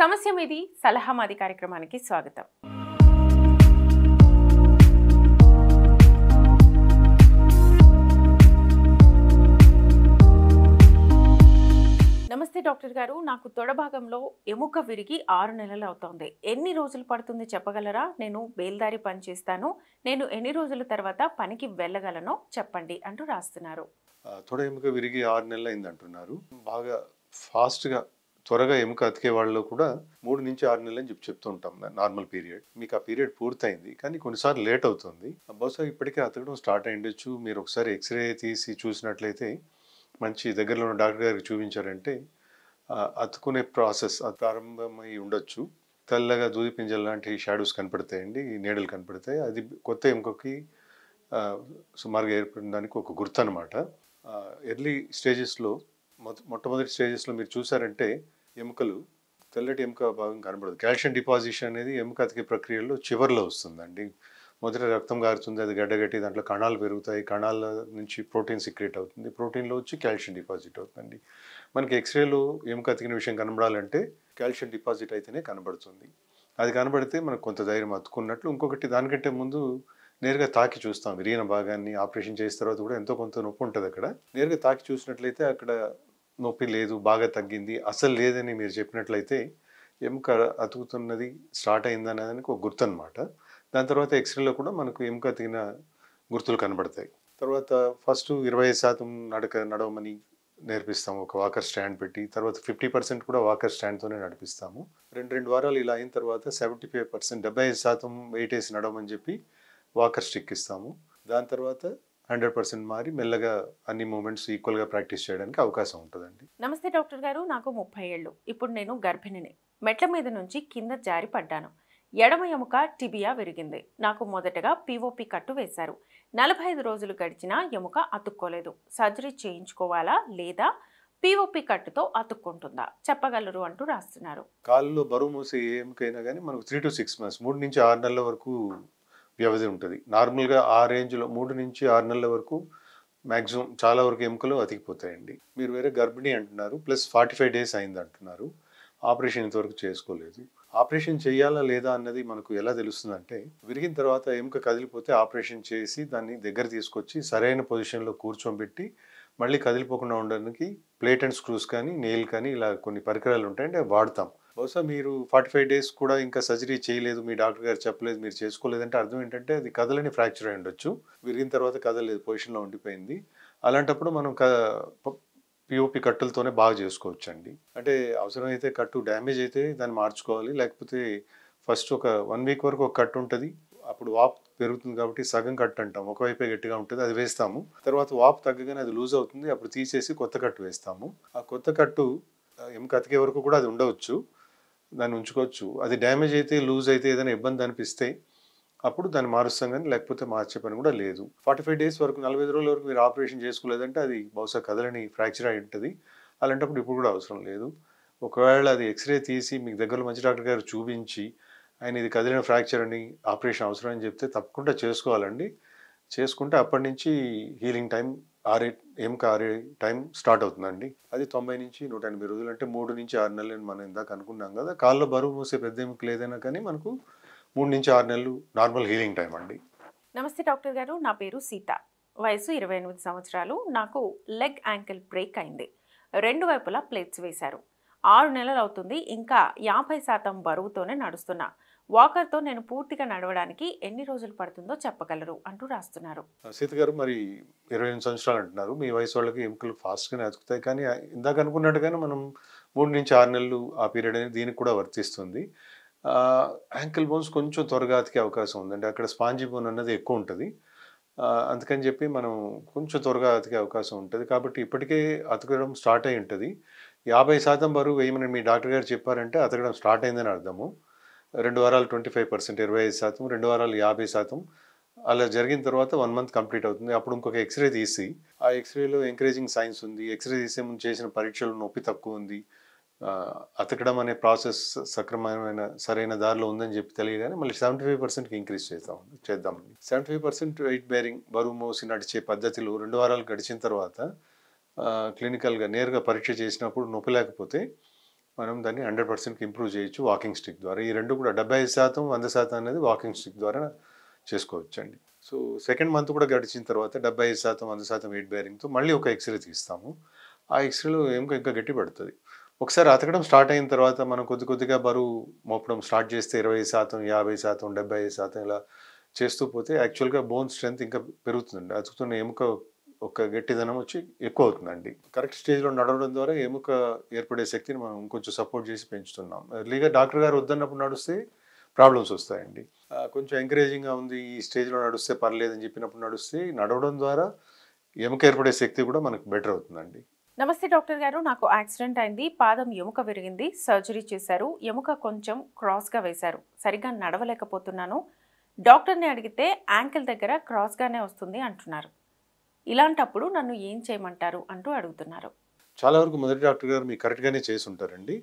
సమస్య మీది సలహా మాది కార్యక్రమానికి స్వాగతం నమస్తే డాక్టర్ గారు నాకు తొడ భాగంలో ఎముక విరిగి ఆరు నెలలు అవుతోంది ఎన్ని రోజులు పడుతుంది చెప్పగలరా నేను బేల్దారి పని చేస్తాను నేను ఎన్ని రోజుల తర్వాత పనికి వెళ్ళగలనో చెప్పండి అంటూ రాస్తున్నారు తొడ ఎముక విరిగి ఆరు నెలలు అయింది అంటున్నారు బాగా ఫాస్ట్గా త్వరగా ఎముక అతికే వాళ్ళలో కూడా మూడు నుంచి ఆరు నెలలు అని చెప్పి ఉంటాం నార్మల్ పీరియడ్ మీకు ఆ పీరియడ్ పూర్తయింది కానీ కొన్నిసార్లు లేట్ అవుతుంది బహుశా ఇప్పటికే అతకడం స్టార్ట్ అయ్యుండొచ్చు మీరు ఒకసారి ఎక్స్రే తీసి చూసినట్లయితే మంచి దగ్గరలో ఉన్న డాక్టర్ గారికి చూపించారంటే అతుకునే ప్రాసెస్ అది ప్రారంభమై ఉండొచ్చు తెల్లగా దూది పింజల లాంటి షాడోస్ కనపడతాయండి నీడలు కనపడతాయి అది కొత్త ఎముకకి సుమారుగా ఏర్పడడానికి ఒక గుర్తు అనమాట ఎర్లీ స్టేజెస్లో మొట్టమొదటి స్టేజెస్లో మీరు చూసారంటే ఎముకలు తెల్లటి ఎముక భాగం కనబడదు కాల్షియం డిపాజిషన్ అనేది ఎముక అతికే ప్రక్రియలో చివరిలో వస్తుందండి మొదట రక్తం గారుతుంది అది గడ్డగట్టి దాంట్లో కణాలు పెరుగుతాయి కణాల నుంచి ప్రోటీన్ సిక్రేట్ అవుతుంది ప్రోటీన్లో వచ్చి కాల్షియం డిపాజిట్ అవుతుందండి మనకి ఎక్స్రేలో ఎముక అతికిన విషయం కనబడాలంటే కాల్షియం డిపాజిట్ అయితేనే కనబడుతుంది అది కనబడితే మనకు కొంత ధైర్యం అతుకున్నట్లు ఇంకొకటి దానికంటే ముందు నేరుగా తాకి చూస్తాం విరిగిన భాగాన్ని ఆపరేషన్ చేసిన తర్వాత కూడా ఎంతో కొంత నొప్పి ఉంటుంది అక్కడ నేరుగా తాకి చూసినట్లయితే అక్కడ నొప్పి లేదు బాగా తగ్గింది అసలు లేదని మీరు చెప్పినట్లయితే ఎముక అతుకుతున్నది స్టార్ట్ అయింది అనేది ఒక గుర్తు అనమాట దాని తర్వాత ఎక్స్రేలో కూడా మనకు ఎముక తిగిన గుర్తులు కనబడతాయి తర్వాత ఫస్ట్ ఇరవై శాతం నడక నడవమని నేర్పిస్తాము ఒక వాకర్ స్టాండ్ పెట్టి తర్వాత ఫిఫ్టీ పర్సెంట్ కూడా వాకర్ స్టాండ్తోనే నడిపిస్తాము రెండు రెండు వారాలు ఇలా అయిన తర్వాత సెవెంటీ ఫైవ్ పర్సెంట్ డెబ్బై ఐదు శాతం వెయిట్ వేసి నడవమని చెప్పి వాకర్ స్టిక్ ఇస్తాము దాని తర్వాత హండ్రెడ్ పర్సెంట్ మారి మెల్లగా అన్ని మూమెంట్స్ ఈక్వల్గా ప్రాక్టీస్ చేయడానికి అవకాశం ఉంటుందండి నమస్తే డాక్టర్ గారు నాకు ముప్పై ఏళ్ళు ఇప్పుడు నేను గర్భిణిని మెట్ల మీద నుంచి కింద జారి పడ్డాను ఎడమ ఎముక టిబియా విరిగింది నాకు మొదటగా పీఓపి కట్టు వేశారు నలభై ఐదు రోజులు గడిచినా ఎముక అతుక్కోలేదు సర్జరీ చేయించుకోవాలా లేదా పీఓపి కట్టుతో అతుక్కుంటుందా చెప్పగలరు అంటూ రాస్తున్నారు కాళ్ళు బరువు మూసే ఎముకైనా కానీ మనకు త్రీ టు సిక్స్ మంత్స్ మూడు నుంచి ఆరు నెలల వరకు వ్యవధి ఉంటుంది నార్మల్గా ఆ రేంజ్లో మూడు నుంచి ఆరు నెలల వరకు మ్యాక్సిమం చాలా వరకు ఎముకలు అతికిపోతాయండి మీరు వేరే గర్భిణీ అంటున్నారు ప్లస్ ఫార్టీ ఫైవ్ డేస్ అయింది అంటున్నారు ఆపరేషన్ ఇంతవరకు చేసుకోలేదు ఆపరేషన్ చేయాలా లేదా అన్నది మనకు ఎలా తెలుస్తుందంటే విరిగిన తర్వాత ఎముక కదిలిపోతే ఆపరేషన్ చేసి దాన్ని దగ్గర తీసుకొచ్చి సరైన పొజిషన్లో కూర్చోబెట్టి మళ్ళీ కదిలిపోకుండా ఉండడానికి ప్లేట్ అండ్ స్క్రూస్ కానీ నెయిల్ కానీ ఇలా కొన్ని పరికరాలు ఉంటాయంటే వాడతాం బహుశా మీరు ఫార్టీ ఫైవ్ డేస్ కూడా ఇంకా సర్జరీ చేయలేదు మీ డాక్టర్ గారు చెప్పలేదు మీరు చేసుకోలేదంటే అర్థం ఏంటంటే అది కదలని ఫ్రాక్చర్ అయి ఉండొచ్చు విరిగిన తర్వాత కదలేదు పొజిషన్లో ఉండిపోయింది అలాంటప్పుడు మనం క పిఓపి కట్టులతోనే బాగా చేసుకోవచ్చు అండి అంటే అవసరమైతే కట్టు డ్యామేజ్ అయితే దాన్ని మార్చుకోవాలి లేకపోతే ఫస్ట్ ఒక వన్ వీక్ వరకు ఒక కట్టు ఉంటుంది అప్పుడు వాప్ పెరుగుతుంది కాబట్టి సగం కట్టు అంటాం ఒకవైపే గట్టిగా ఉంటుంది అది వేస్తాము తర్వాత వాప్ తగ్గగానే అది లూజ్ అవుతుంది అప్పుడు తీసేసి కొత్త కట్టు వేస్తాము ఆ కొత్త కట్టు ఎముక అతికే వరకు కూడా అది ఉండవచ్చు దాన్ని ఉంచుకోవచ్చు అది డ్యామేజ్ అయితే లూజ్ అయితే ఏదైనా ఇబ్బంది అనిపిస్తే అప్పుడు దాన్ని మారుస్తాం కానీ లేకపోతే మార్చే పని కూడా లేదు ఫార్టీ ఫైవ్ డేస్ వరకు నలభై రోజుల వరకు మీరు ఆపరేషన్ చేసుకోలేదంటే అది బహుశా కదలని ఫ్రాక్చర్ అయి ఉంటుంది అలాంటప్పుడు ఇప్పుడు కూడా అవసరం లేదు ఒకవేళ అది ఎక్స్రే తీసి మీకు దగ్గరలో మంచి డాక్టర్ గారు చూపించి ఆయన ఇది కదిలిన ఫ్రాక్చర్ అని ఆపరేషన్ అవసరం అని చెప్తే తప్పకుండా చేసుకోవాలండి చేసుకుంటే అప్పటి నుంచి హీలింగ్ టైం ఆరే ఏంక ఆరే టైం స్టార్ట్ అవుతుందండి అది తొంభై నుంచి నూట ఎనభై రోజులు అంటే మూడు నుంచి ఆరు నెలలు మనం ఇందాక అనుకున్నాం కదా కాళ్ళలో బరువు పోసే పెద్ద ఎముక లేదైనా కానీ మనకు మూడు నుంచి ఆరు నెలలు నార్మల్ హీలింగ్ టైం అండి నమస్తే డాక్టర్ గారు నా పేరు సీత వయసు ఇరవై ఎనిమిది సంవత్సరాలు నాకు లెగ్ యాంకిల్ బ్రేక్ అయింది రెండు వైపులా ప్లేట్స్ వేశారు ఆరు నెలలు అవుతుంది ఇంకా యాభై శాతం బరువుతోనే నడుస్తున్నా వాకర్తో నేను పూర్తిగా నడవడానికి ఎన్ని రోజులు పడుతుందో చెప్పగలరు అంటూ రాస్తున్నారు సీత గారు మరి ఇరవై ఎనిమిది సంవత్సరాలు అంటున్నారు మీ వయసు వాళ్ళకి ఎముకలు ఫాస్ట్గానే అతుకుతాయి కానీ ఇందాక అనుకున్నట్టుగానే మనం మూడు నుంచి ఆరు నెలలు ఆ పీరియడ్ అనేది దీనికి కూడా వర్తిస్తుంది యాంకిల్ బోన్స్ కొంచెం త్వరగా అతికే అవకాశం ఉందండి అక్కడ స్పాంజీ బోన్ అన్నది ఎక్కువ ఉంటుంది అందుకని చెప్పి మనం కొంచెం త్వరగా అతికే అవకాశం ఉంటుంది కాబట్టి ఇప్పటికే అతకడం స్టార్ట్ అయి ఉంటుంది యాభై శాతం వరకు వేయమని మీ డాక్టర్ గారు చెప్పారంటే అతకడం స్టార్ట్ అయిందని అర్థము రెండు వారాలు ట్వంటీ ఫైవ్ పర్సెంట్ ఇరవై ఐదు శాతం రెండు వారాలు యాభై శాతం అలా జరిగిన తర్వాత వన్ మంత్ కంప్లీట్ అవుతుంది అప్పుడు ఇంకొక ఎక్స్రే తీసి ఆ ఎక్స్రేలో ఎంకరేజింగ్ సైన్స్ ఉంది ఎక్స్రే తీసే ముందు చేసిన పరీక్షలు నొప్పి తక్కువ ఉంది అతకడం అనే ప్రాసెస్ సక్రమమైన సరైన దారిలో ఉందని చెప్పి తెలియగానే మళ్ళీ సెవెంటీ ఫైవ్ పర్సెంట్కి ఇంక్రీజ్ చేద్దాం చేద్దామండి seventy five percent weight bearing బరువు మోసి నడిచే పద్ధతిలో రెండు వారాలు గడిచిన తర్వాత క్లినికల్గా నేరుగా పరీక్ష చేసినప్పుడు నొప్పి లేకపోతే మనం దాన్ని హండ్రెడ్ పర్సెంట్కి ఇంప్రూవ్ చేయొచ్చు వాకింగ్ స్టిక్ ద్వారా ఈ రెండు కూడా డెబ్బై శాతం వంద శాతం అనేది వాకింగ్ స్టిక్ ద్వారా చేసుకోవచ్చు అండి సో సెకండ్ మంత్ కూడా గడిచిన తర్వాత డెబ్బై ఐదు శాతం వంద శాతం వెయిట్ బేరింగ్తో మళ్ళీ ఒక ఎక్స్రే తీస్తాము ఆ ఎక్స్రేలో ఏమో ఇంకా గట్టి పడుతుంది ఒకసారి అతకడం స్టార్ట్ అయిన తర్వాత మనం కొద్ది కొద్దిగా బరువు మోపడం స్టార్ట్ చేస్తే ఇరవై శాతం యాభై శాతం డెబ్బై శాతం ఇలా చేస్తూ పోతే యాక్చువల్గా బోన్ స్ట్రెంత్ ఇంకా పెరుగుతుంది అతుకుతున్న ఎముక ఒక గట్టిదనం వచ్చి ఎక్కువ అవుతుందండి కరెక్ట్ స్టేజ్లో నడవడం ద్వారా ఎముక ఏర్పడే శక్తిని మనం కొంచెం సపోర్ట్ చేసి పెంచుతున్నాం ఎర్లీగా డాక్టర్ గారు వద్దన్నప్పుడు నడిస్తే ప్రాబ్లమ్స్ వస్తాయండి కొంచెం ఎంకరేజింగ్గా ఉంది ఈ స్టేజ్లో నడిస్తే పర్లేదు అని చెప్పినప్పుడు నడిస్తే నడవడం ద్వారా ఎముక ఏర్పడే శక్తి కూడా మనకు బెటర్ అవుతుందండి నమస్తే డాక్టర్ గారు నాకు యాక్సిడెంట్ అయింది పాదం ఎముక విరిగింది సర్జరీ చేశారు ఎముక కొంచెం క్రాస్గా వేశారు సరిగ్గా నడవలేకపోతున్నాను డాక్టర్ని అడిగితే యాంకిల్ దగ్గర క్రాస్గానే వస్తుంది అంటున్నారు ఇలాంటప్పుడు నన్ను ఏం చేయమంటారు అంటూ అడుగుతున్నారు చాలా వరకు మొదటి డాక్టర్ గారు మీరు కరెక్ట్గానే చేసి ఉంటారండి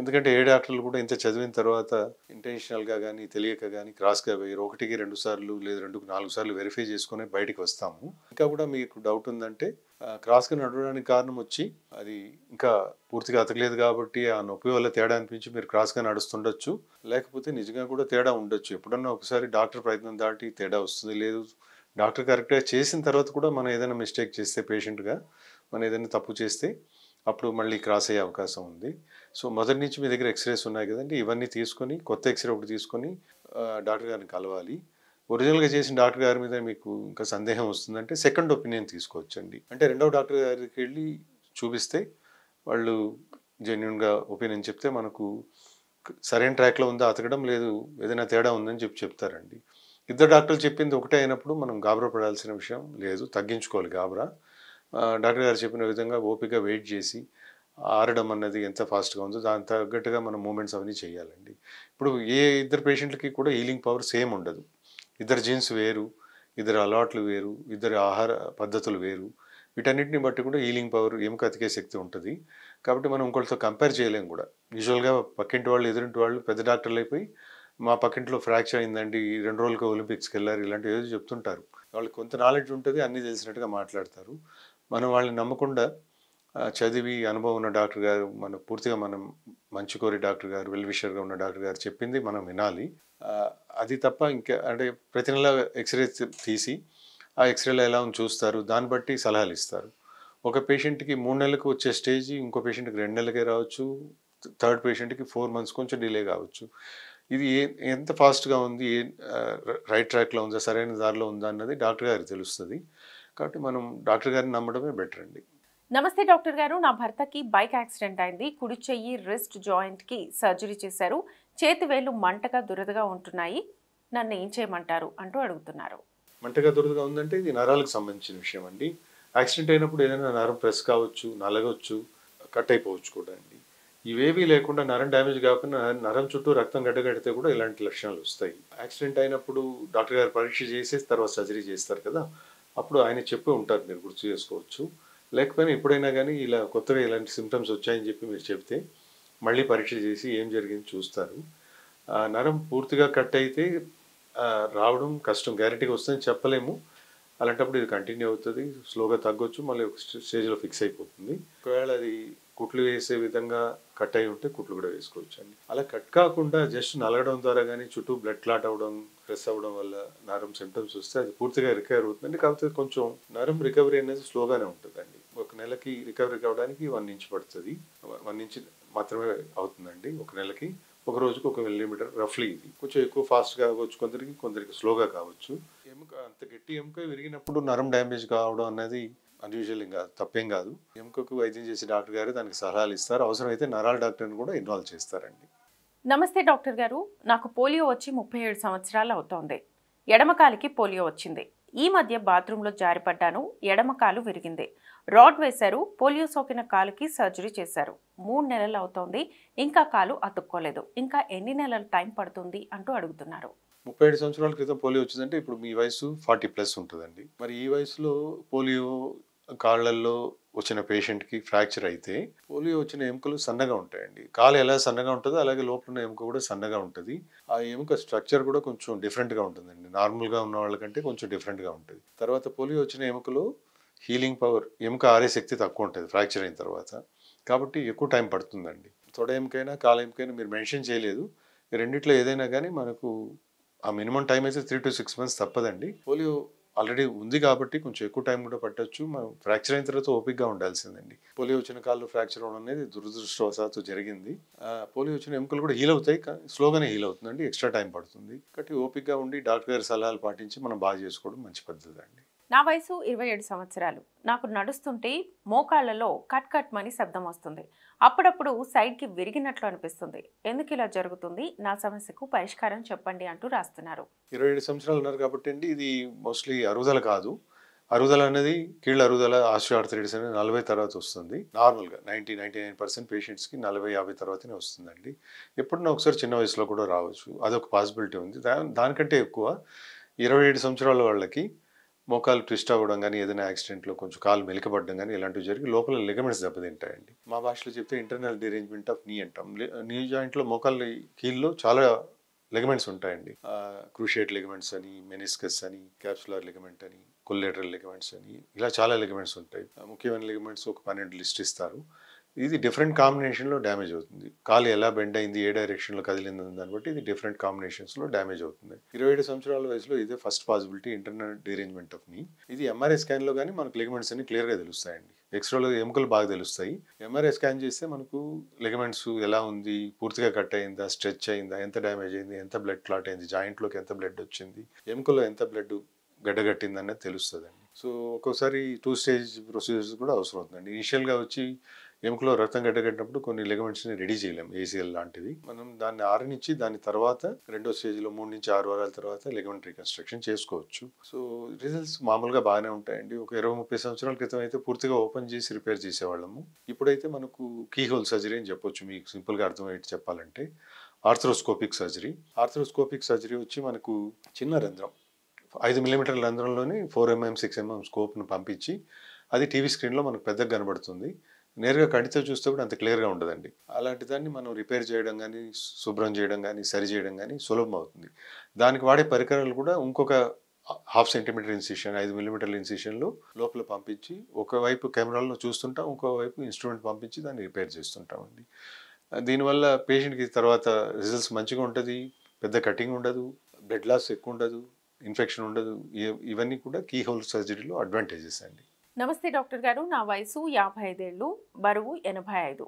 ఎందుకంటే ఏ డాక్టర్లు కూడా ఇంత చదివిన తర్వాత ఇంటెన్షనల్గా కానీ తెలియక కానీ క్రాస్గా వేయరు ఒకటికి రెండు సార్లు లేదా రెండు నాలుగు సార్లు వెరిఫై చేసుకుని బయటకు వస్తాము ఇంకా కూడా మీకు డౌట్ ఉందంటే క్రాస్గా నడవడానికి కారణం వచ్చి అది ఇంకా పూర్తిగా అతకలేదు కాబట్టి ఆ నొప్పి వల్ల తేడా అనిపించి మీరు క్రాస్గా నడుస్తుండొచ్చు లేకపోతే నిజంగా కూడా తేడా ఉండొచ్చు ఎప్పుడన్నా ఒకసారి డాక్టర్ ప్రయత్నం దాటి తేడా వస్తుంది లేదు డాక్టర్ కరెక్ట్గా చేసిన తర్వాత కూడా మనం ఏదైనా మిస్టేక్ చేస్తే పేషెంట్గా మనం ఏదైనా తప్పు చేస్తే అప్పుడు మళ్ళీ క్రాస్ అయ్యే అవకాశం ఉంది సో మొదటి నుంచి మీ దగ్గర ఎక్స్రేస్ ఉన్నాయి కదండి ఇవన్నీ తీసుకొని కొత్త ఎక్స్రే ఒకటి తీసుకొని డాక్టర్ గారిని కలవాలి ఒరిజినల్గా చేసిన డాక్టర్ గారి మీద మీకు ఇంకా సందేహం వస్తుందంటే సెకండ్ ఒపీనియన్ తీసుకోవచ్చండి అంటే రెండవ డాక్టర్ గారికి వెళ్ళి చూపిస్తే వాళ్ళు జెన్యున్గా ఒపీనియన్ చెప్తే మనకు సరైన ట్రాక్లో ఉందా అతకడం లేదు ఏదైనా తేడా ఉందని చెప్పి చెప్తారండి ఇద్దరు డాక్టర్లు చెప్పింది ఒకటే అయినప్పుడు మనం గాబరా పడాల్సిన విషయం లేదు తగ్గించుకోవాలి గాబరా డాక్టర్ గారు చెప్పిన విధంగా ఓపిక వెయిట్ చేసి ఆరడం అనేది ఎంత ఫాస్ట్గా ఉందో దాని తగ్గట్టుగా మనం మూమెంట్స్ అవన్నీ చేయాలండి ఇప్పుడు ఏ ఇద్దరు పేషెంట్లకి కూడా హీలింగ్ పవర్ సేమ్ ఉండదు ఇద్దరు జీన్స్ వేరు ఇద్దరు అలవాట్లు వేరు ఇద్దరు ఆహార పద్ధతులు వేరు వీటన్నిటిని బట్టి కూడా హీలింగ్ పవర్ ఏమికి అతికే శక్తి ఉంటుంది కాబట్టి మనం ఇంకోటితో కంపేర్ చేయలేం కూడా యూజువల్గా పక్కింటి వాళ్ళు ఎదురింటి వాళ్ళు పెద్ద డాక్టర్లు అయిపోయి మా పక్కింట్లో ఫ్రాక్చర్ అయిందండి రెండు రోజులకు ఒలింపిక్స్కి వెళ్ళారు ఇలాంటివి ఏదో చెప్తుంటారు వాళ్ళకి కొంత నాలెడ్జ్ ఉంటుంది అన్నీ తెలిసినట్టుగా మాట్లాడతారు మనం వాళ్ళని నమ్మకుండా చదివి అనుభవం ఉన్న డాక్టర్ గారు మన పూర్తిగా మనం మంచి కోరి డాక్టర్ గారు వెల్విషర్గా ఉన్న డాక్టర్ గారు చెప్పింది మనం వినాలి అది తప్ప ఇంకా అంటే ప్రతి నెల ఎక్స్రే తీసి ఆ ఎక్స్రేలో ఎలా ఉంది చూస్తారు దాన్ని బట్టి సలహాలు ఇస్తారు ఒక పేషెంట్కి మూడు నెలలకు వచ్చే స్టేజ్ ఇంకో పేషెంట్కి రెండు నెలలకే రావచ్చు థర్డ్ పేషెంట్కి ఫోర్ మంత్స్ కొంచెం డిలే కావచ్చు ఇది ఎంత ఫాస్ట్గా ఉంది ఏ రైట్ ట్రాక్లో ఉందా సరైన దారిలో ఉందా అన్నది డాక్టర్ గారికి తెలుస్తుంది కాబట్టి మనం డాక్టర్ గారిని నమ్మడమే బెటర్ అండి నమస్తే డాక్టర్ గారు నా భర్తకి బైక్ యాక్సిడెంట్ అయింది కుడి చెయ్యి రిస్ట్ జాయింట్కి సర్జరీ చేశారు చేతి వేళ్ళు మంటగా దురదగా ఉంటున్నాయి నన్ను ఏం చేయమంటారు అంటూ అడుగుతున్నారు మంటగా దురదగా ఉందంటే ఇది నరాలకు సంబంధించిన విషయం అండి యాక్సిడెంట్ అయినప్పుడు ఏదైనా నరం ప్రెస్ కావచ్చు నలగవచ్చు కట్ అయిపోవచ్చు కూడా అండి ఇవేవీ లేకుండా నరం డ్యామేజ్ కాకుండా నరం చుట్టూ రక్తం గడ్డగడితే కూడా ఇలాంటి లక్షణాలు వస్తాయి యాక్సిడెంట్ అయినప్పుడు డాక్టర్ గారు పరీక్ష చేసేసి తర్వాత సర్జరీ చేస్తారు కదా అప్పుడు ఆయన చెప్పే ఉంటారు మీరు గుర్తు చేసుకోవచ్చు లేకపోయినా ఎప్పుడైనా కానీ ఇలా కొత్తగా ఇలాంటి సిమ్టమ్స్ వచ్చాయని చెప్పి మీరు చెప్తే మళ్ళీ పరీక్ష చేసి ఏం జరిగింది చూస్తారు నరం పూర్తిగా కట్ అయితే రావడం కష్టం గ్యారెంటీగా వస్తుందని చెప్పలేము అలాంటప్పుడు ఇది కంటిన్యూ అవుతుంది స్లోగా తగ్గొచ్చు మళ్ళీ ఒక స్టేజ్లో ఫిక్స్ అయిపోతుంది ఒకవేళ అది కుట్లు వేసే విధంగా కట్ అయి ఉంటే కుట్లు కూడా వేసుకోవచ్చు అండి అలా కట్ కాకుండా జస్ట్ నలగడం ద్వారా కానీ చుట్టూ బ్లడ్ క్లాట్ అవ్వడం స్ట్రెస్ అవ్వడం వల్ల నరం సిమ్టమ్స్ వస్తే అది పూర్తిగా రికవర్ అవుతుందండి కాకపోతే కొంచెం నరం రికవరీ అనేది స్లోగానే ఉంటుందండి ఒక నెలకి రికవరీ కావడానికి వన్ ఇంచ్ పడుతుంది వన్ ఇంచ్ మాత్రమే అవుతుందండి ఒక నెలకి ఒక రోజుకి ఒక మిల్లీమీటర్ రఫ్లీ ఇది కొంచెం ఎక్కువ ఫాస్ట్ కావచ్చు కొందరికి కొందరికి స్లోగా కావచ్చు ఎముక అంత గట్టి ఎముక విరిగినప్పుడు నరం డ్యామేజ్ కావడం అనేది అన్యూజువల్ ఇంకా తప్పేం కాదు ఎముకకు వైద్యం చేసే డాక్టర్ గారు దానికి సలహాలు ఇస్తారు అవసరమైతే నరాల డాక్టర్ని కూడా ఇన్వాల్వ్ చేస్తారండి నమస్తే డాక్టర్ గారు నాకు పోలియో వచ్చి ముప్పై ఏడు సంవత్సరాలు అవుతోంది ఎడమకాలికి పోలియో వచ్చింది ఈ మధ్య బాత్రూంలో జారిపడ్డాను ఎడమకాలు విరిగింది రాడ్ వేశారు పోలియో సోకిన కాలుకి సర్జరీ చేశారు మూడు నెలలు అవుతోంది ఇంకా కాలు అతుక్కోలేదు ఇంకా ఎన్ని నెలలు టైం పడుతుంది అంటూ అడుగుతున్నారు ముప్పై ఏడు సంవత్సరాల క్రితం పోలియో వచ్చిందంటే ఇప్పుడు మీ వయసు ఫార్టీ ప్లస్ ఉంటుందండి మరి ఈ వయసులో పోలియో కాళ్ళల్లో వచ్చిన పేషెంట్కి ఫ్రాక్చర్ అయితే పోలియో వచ్చిన ఎముకలు సన్నగా ఉంటాయండి కాలు ఎలా సన్నగా ఉంటుందో అలాగే లోపల ఉన్న ఎముక కూడా సన్నగా ఉంటుంది ఆ ఎముక స్ట్రక్చర్ కూడా కొంచెం డిఫరెంట్గా ఉంటుందండి నార్మల్గా ఉన్న వాళ్ళకంటే కొంచెం డిఫరెంట్గా ఉంటుంది తర్వాత పోలియో వచ్చిన ఎముకలు హీలింగ్ పవర్ ఎముక ఆరే శక్తి తక్కువ ఉంటుంది ఫ్రాక్చర్ అయిన తర్వాత కాబట్టి ఎక్కువ టైం పడుతుందండి తొడ ఎముకైనా కాల ఎముకైనా మీరు మెన్షన్ చేయలేదు రెండిట్లో ఏదైనా కానీ మనకు ఆ మినిమం టైం అయితే త్రీ టు సిక్స్ మంత్స్ తప్పదండి పోలియో ఆల్రెడీ ఉంది కాబట్టి కొంచెం ఎక్కువ టైం కూడా పట్టచ్చు మనం ఫ్రాక్చర్ అయిన తర్వాత ఓపిక్గా ఉండాల్సిందండి పోలియో వచ్చిన కాళ్ళు ఫ్రాక్చర్ అవడం అనేది దురదృష్టవశాత్తు జరిగింది పోలియో వచ్చిన ఎముకలు కూడా హీల్ అవుతాయి కానీ స్లోగానే హీల్ అవుతుందండి ఎక్స్ట్రా టైం పడుతుంది కాబట్టి ఓపిక్గా ఉండి డాక్టర్ గారి సలహాలు పాటించి మనం బాగా చేసుకోవడం మంచి పద్ధతి అండి నా వయసు ఇరవై ఏడు సంవత్సరాలు నాకు నడుస్తుంటే మోకాళ్లలో కట్ కట్ మని శబ్దం వస్తుంది అప్పుడప్పుడు సైడ్కి విరిగినట్లు అనిపిస్తుంది ఎందుకు ఇలా జరుగుతుంది నా సమస్యకు పరిష్కారం చెప్పండి అంటూ రాస్తున్నారు ఇరవై ఏడు సంవత్సరాలు ఉన్నారు కాబట్టి అండి ఇది మోస్ట్లీ అరుగుదల కాదు అరుగుదల అనేది కీళ్ళ అరుగుదల ఆస్ట్రియార్థరైటిస్ అనేది నలభై తర్వాత వస్తుంది నార్మల్గా నైంటీ నైంటీ నైన్ పర్సెంట్ పేషెంట్స్కి నలభై యాభై తర్వాతనే వస్తుందండి ఎప్పుడన్నా ఒకసారి చిన్న వయసులో కూడా రావచ్చు అదొక పాసిబిలిటీ ఉంది దానికంటే ఎక్కువ ఇరవై ఏడు సంవత్సరాల వాళ్ళకి మోకాలు ట్విస్ట్ అవ్వడం కానీ ఏదైనా యాక్సిడెంట్లో కొంచెం కాలు మెలికబడడం కానీ ఇలాంటివి జరిగి లోపల లిగమెంట్స్ దెబ్బతింటాయండి మా భాషలో చెప్తే ఇంటర్నల్ డిరేంజ్మెంట్ ఆఫ్ నీ అంటాం నీ జాయింట్లో మోకాలు కీళ్ళలో చాలా లిగమెంట్స్ ఉంటాయండి క్రూషియట్ లిగమెంట్స్ అని మెనిస్కస్ అని క్యాప్సులర్ లిగమెంట్ అని కొల్లేటర్ లిగమెంట్స్ అని ఇలా చాలా లిగమెంట్స్ ఉంటాయి ముఖ్యమైన లిగమెంట్స్ ఒక పన్నెండు లిస్ట్ ఇస్తారు ఇది డిఫరెంట్ కాంబినేషన్లో డ్యామేజ్ అవుతుంది కాలు ఎలా బెండ్ అయింది ఏ డైరెక్షన్లో కదిలింది దాన్ని బట్టి ఇది డిఫరెంట్ కాంబినేషన్స్లో డ్యామేజ్ అవుతుంది ఇరవై ఏడు సంవత్సరాల వయసులో ఇదే first possibility internal derangement of knee ఇది ఎంఆర్ఐ స్కాన్లో కానీ మనకు లిగమెంట్స్ అన్ని క్లియర్గా తెలుస్తాయండి ఎక్స్రేలో ఎముకలు బాగా తెలుస్తాయి ఎంఆర్ఐ స్కాన్ చేస్తే మనకు లెగమెంట్స్ ఎలా ఉంది పూర్తిగా కట్ అయిందా స్ట్రెచ్ అయిందా ఎంత డ్యామేజ్ అయింది ఎంత బ్లడ్ క్లాట్ అయింది జాయింట్లోకి ఎంత బ్లడ్ వచ్చింది ఎముకలో ఎంత బ్లడ్ గడ్డగట్టింది అనేది తెలుస్తుంది సో ఒక్కోసారి టూ స్టేజ్ ప్రొసీజర్స్ కూడా అవసరం అవుతుందండి ఇనిషియల్గా వచ్చి ఎముకలో రక్తం గడ్డగట్టినప్పుడు కొన్ని లెగమెంట్స్ని రెడీ చేయలేం ఏసీఎల్ లాంటివి మనం దాన్ని ఆరనిచ్చి దాని తర్వాత రెండో స్టేజ్లో మూడు నుంచి ఆరు వారాల తర్వాత లెగమెంట్ రీకన్స్ట్రక్షన్ చేసుకోవచ్చు సో రిజల్ట్స్ మామూలుగా బాగానే ఉంటాయండి ఒక ఇరవై ముప్పై సంవత్సరాల క్రితం అయితే పూర్తిగా ఓపెన్ చేసి రిపేర్ చేసేవాళ్ళము ఇప్పుడైతే మనకు కీ హోల్ సర్జరీ అని చెప్పొచ్చు మీకు సింపుల్గా అర్థమయ్యేటి చెప్పాలంటే ఆర్థరోస్కోపిక్ సర్జరీ ఆర్థరోస్కోపిక్ సర్జరీ వచ్చి మనకు చిన్న రంధ్రం ఐదు మిల్లీమీటర్ల రంధ్రంలోనే ఫోర్ ఎంఎం సిక్స్ ఎంఎం స్కోప్ను పంపించి అది టీవీ స్క్రీన్లో మనకు పెద్దగా కనబడుతుంది నేరుగా కంటితో చూస్తే కూడా అంత క్లియర్గా ఉండదండి అలాంటి దాన్ని మనం రిపేర్ చేయడం కానీ శుభ్రం చేయడం కానీ సరి చేయడం కానీ సులభం అవుతుంది దానికి వాడే పరికరాలు కూడా ఇంకొక హాఫ్ సెంటీమీటర్ ఇన్సిషన్ ఐదు మిల్లీమీటర్ల ఇన్సిషన్లు లోపల పంపించి ఒకవైపు కెమెరాలను చూస్తుంటాం ఇంకోవైపు ఇన్స్ట్రుమెంట్ పంపించి దాన్ని రిపేర్ చేస్తుంటామండి దీనివల్ల పేషెంట్కి తర్వాత రిజల్ట్స్ మంచిగా ఉంటుంది పెద్ద కటింగ్ ఉండదు బ్లడ్ లాస్ ఎక్కువ ఉండదు ఇన్ఫెక్షన్ ఉండదు ఇవన్నీ కూడా కీహోల్ సర్జరీలో అడ్వాంటేజెస్ అండి నమస్తే డాక్టర్ గారు నా వయసు యాభై ఐదేళ్ళు బరువు ఎనభై ఐదు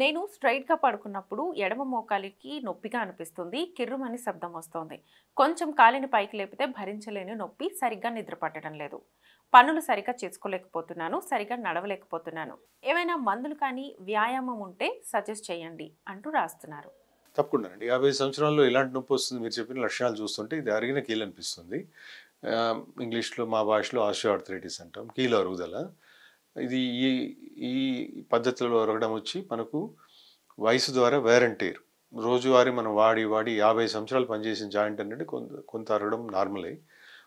నేను స్ట్రైట్గా పడుకున్నప్పుడు ఎడమ మోకాలికి నొప్పిగా అనిపిస్తుంది కిర్రుమని శబ్దం వస్తోంది కొంచెం కాలిని పైకి లేపితే భరించలేని నొప్పి సరిగ్గా నిద్ర పట్టడం లేదు పనులు సరిగ్గా చేసుకోలేకపోతున్నాను సరిగ్గా నడవలేకపోతున్నాను ఏమైనా మందులు కానీ వ్యాయామం ఉంటే సజెస్ట్ చేయండి అంటూ రాస్తున్నారు తప్పకుండా అండి యాభై సంవత్సరాల్లో ఇలాంటి నొప్పి వస్తుంది మీరు చెప్పిన లక్షణాలు చూస్తుంటే ఇది అరిగిన కీలనిపిస్తుంది ఇంగ్లీష్లో మా భాషలో ఆస్ట్రియార్థరైటిస్ అంటాం కీలు అరుగుదల ఇది ఈ ఈ పద్ధతిలో అరగడం వచ్చి మనకు వయసు ద్వారా వేరంటీర్ రోజువారీ మనం వాడి వాడి యాభై సంవత్సరాలు పనిచేసిన జాయింట్ అనేది కొంత కొంత అరగడం నార్మలే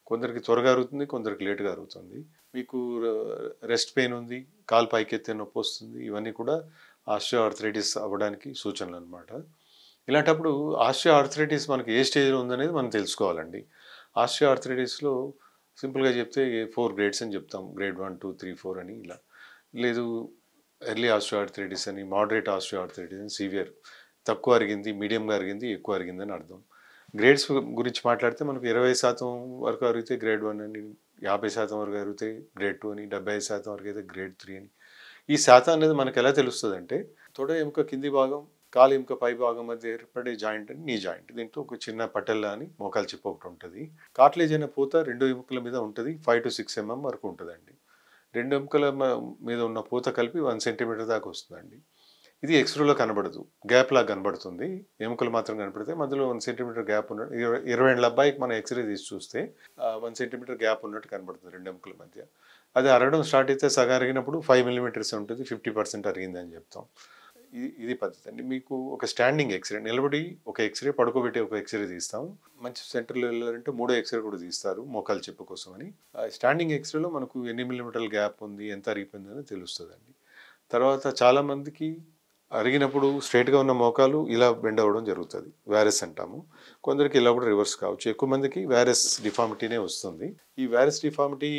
కొందరికి త్వరగా అరుగుతుంది కొందరికి లేటుగా అరుగుతుంది మీకు రెస్ట్ పెయిన్ ఉంది కాలు పైకెత్తే నొప్పి వస్తుంది ఇవన్నీ కూడా ఆస్ట్రియో ఆర్థరైటిస్ అవ్వడానికి సూచనలు అనమాట ఇలాంటప్పుడు ఆస్ట్రియో ఆర్థరైటిస్ మనకి ఏ స్టేజ్లో ఉందనేది మనం తెలుసుకోవాలండి ఆస్ట్రియో ఆర్థరైటిస్లో సింపుల్గా చెప్తే ఫోర్ గ్రేడ్స్ అని చెప్తాం grade one two three four అని ఇలా లేదు ఎర్లీ ఆస్ట్రియో ఆర్థరైటిస్ అని మోడరేట్ ఆస్ట్రియో ఆర్థరైటిస్ అని సివియర్ తక్కువ అరిగింది మీడియంగా అరిగింది ఎక్కువ అరిగింది అని అర్థం గ్రేడ్స్ గురించి మాట్లాడితే మనకు ఇరవై శాతం వరకు అరిగితే గ్రేడ్ వన్ అని యాభై శాతం వరకు అరిగితే గ్రేడ్ టూ అని డెబ్బై ఐదు శాతం వరకు అయితే గ్రేడ్ త్రీ అని ఈ శాతం అనేది మనకు ఎలా తెలుస్తుంది అంటే తొడ ఎముక కింది భాగం కాలు ఎముక పైభాగం మధ్య ఏర్పడే జాయింట్ అని నీ జాయింట్ దీంట్లో ఒక చిన్న పటెల్లా అని మోకాలు చిప్ప ఒకటి ఉంటుంది కాట్లేజ్ అయిన పూత రెండు ఎముకల మీద ఉంటుంది ఫైవ్ టు సిక్స్ ఎంఎం వరకు ఉంటుందండి రెండు ఎముకల మీద ఉన్న పూత కలిపి వన్ సెంటీమీటర్ దాకా వస్తుందండి ఇది ఎక్స్రేలో కనబడదు గ్యాప్ లాగా కనబడుతుంది ఎముకలు మాత్రం కనబడతాయి మధ్యలో వన్ సెంటీమీటర్ గ్యాప్ ఉన్నట్టు ఇరవై ఏళ్ళ అబ్బాయికి మనం ఎక్స్రే తీసి చూస్తే వన్ సెంటీమీటర్ గ్యాప్ ఉన్నట్టు కనబడుతుంది రెండు ఎముకల మధ్య అది అరగడం స్టార్ట్ అయితే సగం అరిగినప్పుడు ఫైవ్ మిల్లీమీటర్స్ ఉంటుంది ఫిఫ్టీ పర్సెంట్ అరిగిందని చెప్తాం ఇది ఇది పద్ధతి అండి మీకు ఒక స్టాండింగ్ ఎక్స్రే నిలబడి ఒక ఎక్స్రే పడుకోబెట్టి ఒక ఎక్స్రే తీస్తాం మంచి సెంటర్లో వెళ్ళాలంటే మూడో ఎక్స్రే కూడా తీస్తారు మోకాలు చెప్పు కోసం అని స్టాండింగ్ ఎక్స్రేలో మనకు ఎన్ని మిల్లీమీటర్ల గ్యాప్ ఉంది ఎంత అరిగిపోయింది అని తెలుస్తుందండి తర్వాత చాలామందికి అరిగినప్పుడు స్ట్రైట్గా ఉన్న మోకాలు ఇలా బెండ్ అవ్వడం జరుగుతుంది వ్యారస్ అంటాము కొందరికి ఇలా కూడా రివర్స్ కావచ్చు ఎక్కువ మందికి వ్యారస్ డిఫార్మిటీనే వస్తుంది ఈ వ్యారస్ డిఫార్మిటీ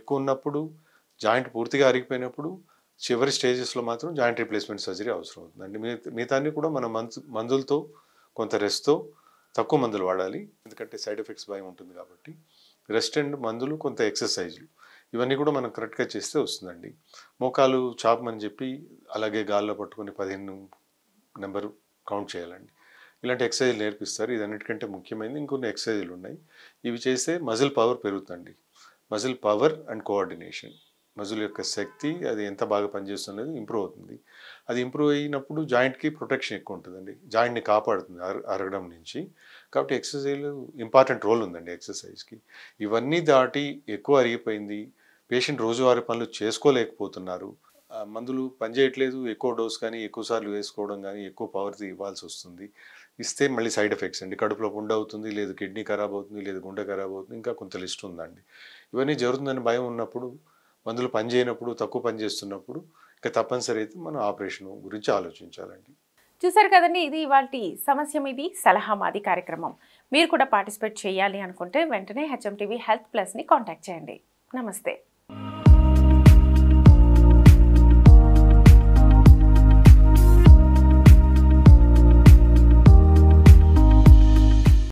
ఎక్కువ ఉన్నప్పుడు జాయింట్ పూర్తిగా అరిగిపోయినప్పుడు చివరి స్టేజెస్లో మాత్రం జాయింట్ రీప్లేస్మెంట్ సర్జరీ అవసరం అవుతుందండి మిగతాన్ని కూడా మన మందు మందులతో కొంత రెస్ట్తో తక్కువ మందులు వాడాలి ఎందుకంటే సైడ్ ఎఫెక్ట్స్ భయం ఉంటుంది కాబట్టి రెస్ట్ అండ్ మందులు కొంత ఎక్సర్సైజ్లు ఇవన్నీ కూడా మనం కరెక్ట్గా చేస్తే వస్తుందండి మోకాలు చాపమని చెప్పి అలాగే గాల్లో పట్టుకొని పదిహేను నెంబర్ కౌంట్ చేయాలండి ఇలాంటి ఎక్సర్సైజ్ నేర్పిస్తారు ఇదన్నిటికంటే ముఖ్యమైనది ఇంకొన్ని ఎక్సర్సైజ్లు ఉన్నాయి ఇవి చేస్తే మజిల్ పవర్ పెరుగుతుంది muscle power and coordination muscle యొక్క శక్తి అది ఎంత బాగా పనిచేస్తున్నది ఇంప్రూవ్ అవుతుంది అది ఇంప్రూవ్ అయినప్పుడు జాయింట్కి ప్రొటెక్షన్ ఎక్కువ ఉంటుందండి జాయింట్ని కాపాడుతుంది అరగడం నుంచి కాబట్టి ఎక్సర్సైజ్ ఇంపార్టెంట్ రోల్ ఉందండి ఎక్సర్సైజ్కి ఇవన్నీ దాటి ఎక్కువ అరిగిపోయింది పేషెంట్ రోజువారీ పనులు చేసుకోలేకపోతున్నారు మందులు పనిచేయట్లేదు ఎక్కువ డోస్ కానీ ఎక్కువసార్లు వేసుకోవడం కానీ ఎక్కువ పవర్తి ఇవ్వాల్సి వస్తుంది ఇస్తే మళ్ళీ సైడ్ ఎఫెక్ట్స్ అండి కడుపులో గుండె అవుతుంది లేదు కిడ్నీ ఖరాబ్ అవుతుంది లేదు గుండె ఖరాబ్ అవుతుంది ఇంకా కొంత లిస్ట్ ఉందండి ఇవన్నీ జరుగుతుందని భయం ఉన్నప్పుడు మందులు పనిచేయనప్పుడు తక్కువ పని చేస్తున్నప్పుడు ఇంకా తప్పనిసరి అయితే మనం ఆపరేషన్ గురించి ఆలోచించాలండి చూసారు కదండి ఇది వాటి సమస్య మీది సలహా మాది కార్యక్రమం మీరు కూడా పార్టిసిపేట్ చేయాలి అనుకుంటే వెంటనే హెచ్ఎంటీవీ హెల్త్ ప్లస్ని కాంటాక్ట్ చేయండి నమస్తే